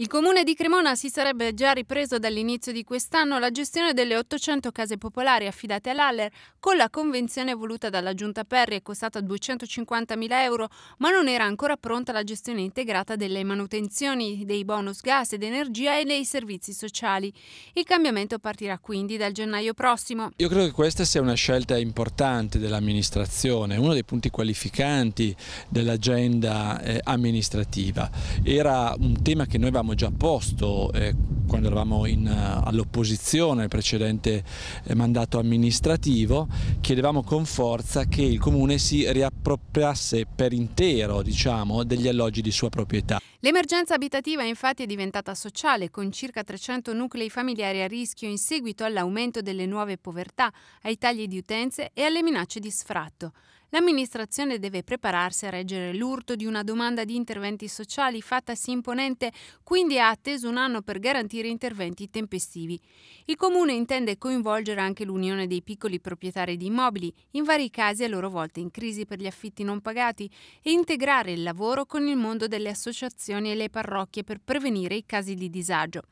Il comune di Cremona si sarebbe già ripreso dall'inizio di quest'anno la gestione delle 800 case popolari affidate all'Aller con la convenzione voluta dalla Giunta Perri e costata 250.000 euro, ma non era ancora pronta la gestione integrata delle manutenzioni, dei bonus gas ed energia e dei servizi sociali. Il cambiamento partirà quindi dal gennaio prossimo. Io credo che questa sia una scelta importante dell'amministrazione, uno dei punti qualificanti dell'agenda eh, amministrativa. Era un tema che noi avevamo avevamo già posto eh, quando eravamo eh, all'opposizione al precedente eh, mandato amministrativo, chiedevamo con forza che il Comune si riappropriasse per intero diciamo, degli alloggi di sua proprietà. L'emergenza abitativa infatti è diventata sociale, con circa 300 nuclei familiari a rischio in seguito all'aumento delle nuove povertà, ai tagli di utenze e alle minacce di sfratto. L'amministrazione deve prepararsi a reggere l'urto di una domanda di interventi sociali fattasi imponente, quindi ha atteso un anno per garantire interventi tempestivi. Il comune intende coinvolgere anche l'Unione dei piccoli proprietari di immobili, in vari casi a loro volta in crisi per gli affitti non pagati, e integrare il lavoro con il mondo delle associazioni e le parrocchie per prevenire i casi di disagio.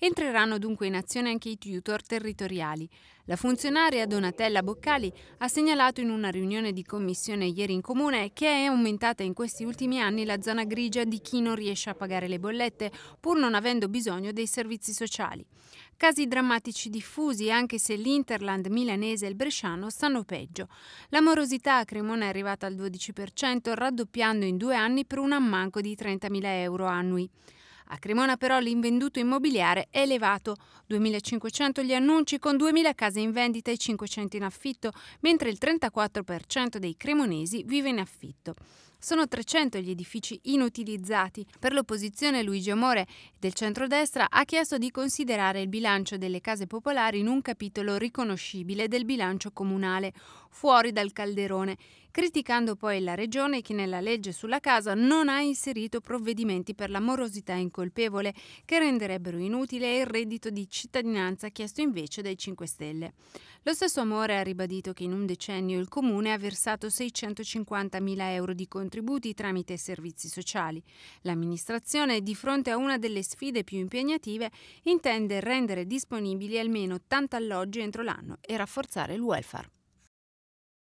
Entreranno dunque in azione anche i tutor territoriali. La funzionaria Donatella Boccali ha segnalato in una riunione di commissione commissione ieri in comune che è aumentata in questi ultimi anni la zona grigia di chi non riesce a pagare le bollette pur non avendo bisogno dei servizi sociali. Casi drammatici diffusi anche se l'Interland milanese e il bresciano stanno peggio. La morosità a Cremona è arrivata al 12%, raddoppiando in due anni per un ammanco di 30.000 euro annui. A Cremona però l'invenduto immobiliare è elevato, 2.500 gli annunci con 2.000 case in vendita e 500 in affitto, mentre il 34% dei cremonesi vive in affitto. Sono 300 gli edifici inutilizzati. Per l'opposizione Luigi Amore del centrodestra ha chiesto di considerare il bilancio delle case popolari in un capitolo riconoscibile del bilancio comunale, fuori dal calderone, criticando poi la Regione che nella legge sulla casa non ha inserito provvedimenti per la morosità incolpevole che renderebbero inutile il reddito di cittadinanza chiesto invece dai 5 Stelle. Lo stesso Amore ha ribadito che in un decennio il Comune ha versato 650 mila euro di contributi contributi tramite servizi sociali. L'amministrazione, di fronte a una delle sfide più impegnative, intende rendere disponibili almeno 80 alloggi entro l'anno e rafforzare il welfare.